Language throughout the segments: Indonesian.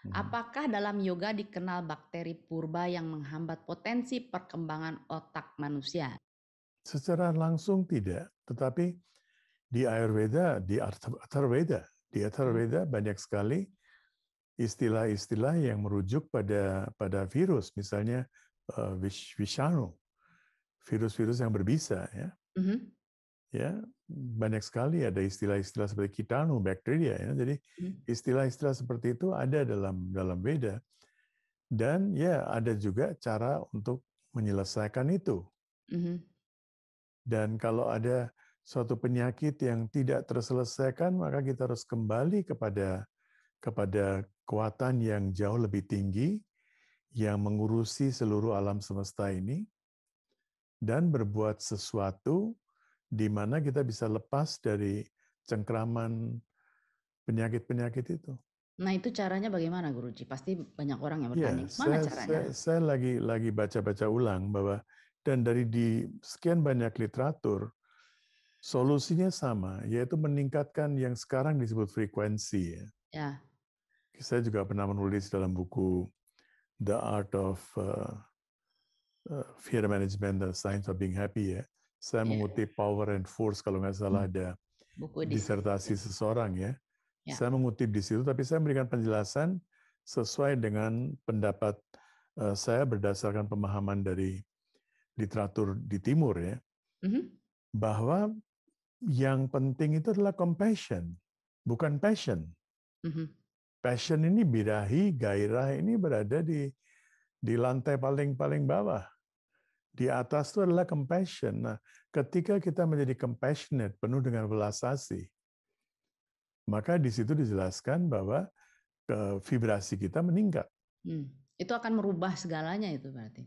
Hmm. Apakah dalam yoga dikenal bakteri purba yang menghambat potensi perkembangan otak manusia? Secara langsung tidak, tetapi di Ayurveda, di Atharveda, di Atharveda hmm. banyak sekali istilah-istilah yang merujuk pada pada virus, misalnya uh, Vishanu, virus-virus yang berbisa ya. Mm -hmm ya banyak sekali ada istilah-istilah seperti kitanu bakteria ya jadi hmm. istilah-istilah seperti itu ada dalam dalam beda dan ya ada juga cara untuk menyelesaikan itu hmm. dan kalau ada suatu penyakit yang tidak terselesaikan maka kita harus kembali kepada kepada kekuatan yang jauh lebih tinggi yang mengurusi seluruh alam semesta ini dan berbuat sesuatu di mana kita bisa lepas dari cengkraman penyakit-penyakit itu. Nah itu caranya bagaimana Guruji? Pasti banyak orang yang iya, bertanya. Ya, Mana caranya? Saya, saya lagi lagi baca-baca ulang bahwa dan dari di sekian banyak literatur solusinya sama, yaitu meningkatkan yang sekarang disebut frekuensi. Ya. ya. Saya juga pernah menulis dalam buku The Art of uh, uh Fear Management, The Science of Being Happy ya. Saya yeah. mengutip Power and Force kalau nggak salah hmm. ada Buku disertasi di seseorang ya. Yeah. Saya mengutip di situ, tapi saya memberikan penjelasan sesuai dengan pendapat eh, saya berdasarkan pemahaman dari literatur di Timur ya, mm-hmm. bahwa yang penting itu adalah compassion, bukan passion. Mm-hmm. Passion ini birahi, gairah ini berada di di lantai paling-paling bawah. Di atas itu adalah compassion. Nah, ketika kita menjadi compassionate, penuh dengan belas kasih, maka di situ dijelaskan bahwa ke vibrasi kita meningkat. Hmm. Itu akan merubah segalanya itu berarti?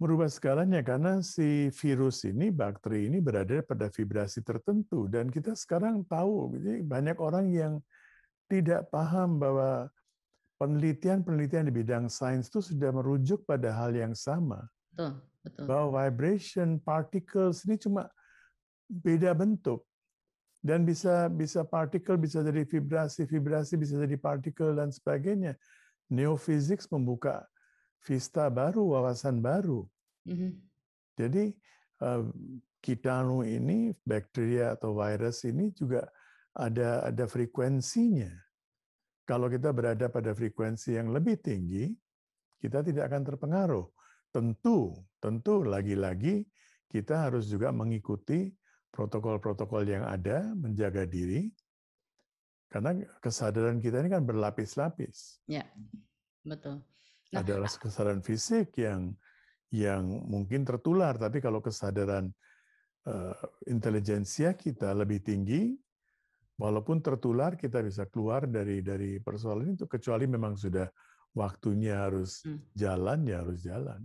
Merubah segalanya karena si virus ini, bakteri ini berada pada vibrasi tertentu. Dan kita sekarang tahu, banyak orang yang tidak paham bahwa penelitian-penelitian di bidang sains itu sudah merujuk pada hal yang sama. Betul. Betul. Bahwa vibration particles ini cuma beda bentuk dan bisa bisa partikel bisa jadi vibrasi, vibrasi bisa jadi partikel dan sebagainya. Neophysics membuka vista baru, wawasan baru. Mm-hmm. Jadi eh, kitanu ini bakteria atau virus ini juga ada ada frekuensinya. Kalau kita berada pada frekuensi yang lebih tinggi, kita tidak akan terpengaruh tentu tentu lagi-lagi kita harus juga mengikuti protokol-protokol yang ada, menjaga diri, karena kesadaran kita ini kan berlapis-lapis. Ya, betul. Nah, Adalah kesadaran fisik yang yang mungkin tertular, tapi kalau kesadaran uh, intelijensia kita lebih tinggi, walaupun tertular kita bisa keluar dari dari persoalan itu kecuali memang sudah waktunya harus hmm. jalan ya harus jalan.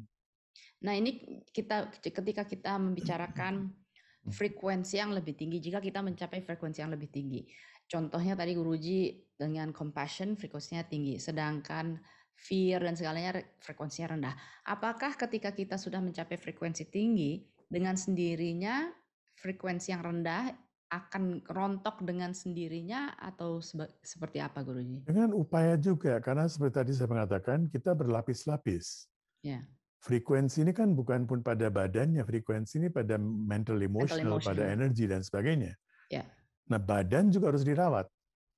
Nah, ini kita ketika kita membicarakan hmm. frekuensi yang lebih tinggi jika kita mencapai frekuensi yang lebih tinggi. Contohnya tadi Guruji dengan compassion frekuensinya tinggi, sedangkan fear dan segalanya frekuensinya rendah. Apakah ketika kita sudah mencapai frekuensi tinggi dengan sendirinya frekuensi yang rendah akan rontok dengan sendirinya atau seperti apa Guruji? Dengan upaya juga karena seperti tadi saya mengatakan kita berlapis-lapis. Yeah frekuensi ini kan bukan pun pada badannya, frekuensi ini pada mental emotional, mental emotional. pada energi dan sebagainya. Yeah. Nah, badan juga harus dirawat.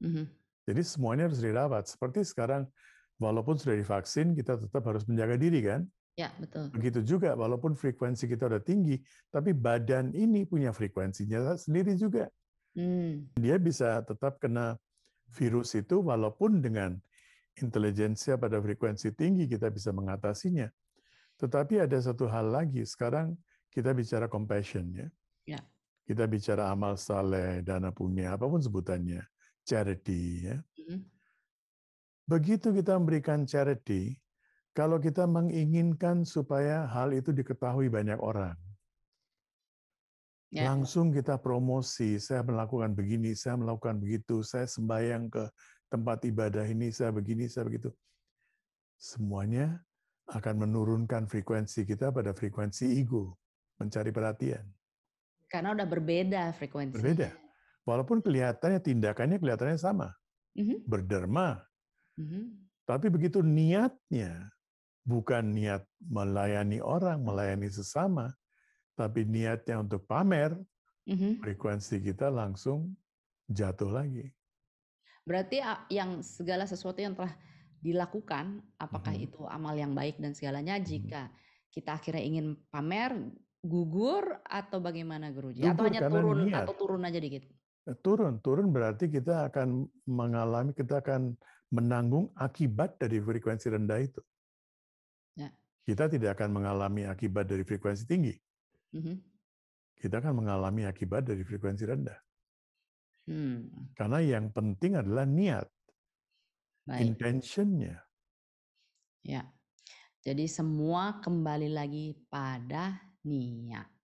Mm-hmm. Jadi semuanya harus dirawat. Seperti sekarang, walaupun sudah divaksin, kita tetap harus menjaga diri kan? Ya, betul. Begitu juga, walaupun frekuensi kita udah tinggi, tapi badan ini punya frekuensinya sendiri juga. Mm. Dia bisa tetap kena virus itu walaupun dengan intelijensia pada frekuensi tinggi kita bisa mengatasinya. Tetapi ada satu hal lagi, sekarang kita bicara compassion ya. ya. Kita bicara amal saleh, dana punya, apapun sebutannya, charity ya. Mm-hmm. Begitu kita memberikan charity, kalau kita menginginkan supaya hal itu diketahui banyak orang, Ya. langsung kita promosi, saya melakukan begini, saya melakukan begitu, saya sembahyang ke tempat ibadah ini, saya begini, saya begitu. Semuanya akan menurunkan frekuensi kita pada frekuensi ego, mencari perhatian. Karena udah berbeda frekuensi. Berbeda. Walaupun kelihatannya tindakannya kelihatannya sama, mm-hmm. berderma. Mm-hmm. Tapi begitu niatnya bukan niat melayani orang, melayani sesama, tapi niatnya untuk pamer, mm-hmm. frekuensi kita langsung jatuh lagi. Berarti yang segala sesuatu yang telah dilakukan, apakah hmm. itu amal yang baik dan segalanya mm-hmm. jika kita akhirnya ingin pamer gugur atau bagaimana guruji gugur atau hanya turun niat. atau turun aja dikit eh, turun turun berarti kita akan mengalami kita akan menanggung akibat dari frekuensi rendah itu ya. kita tidak akan mengalami akibat dari frekuensi tinggi hmm kita akan mengalami akibat dari frekuensi rendah hmm. karena yang penting adalah niat Baik. intentionnya. Ya. Jadi semua kembali lagi pada niat.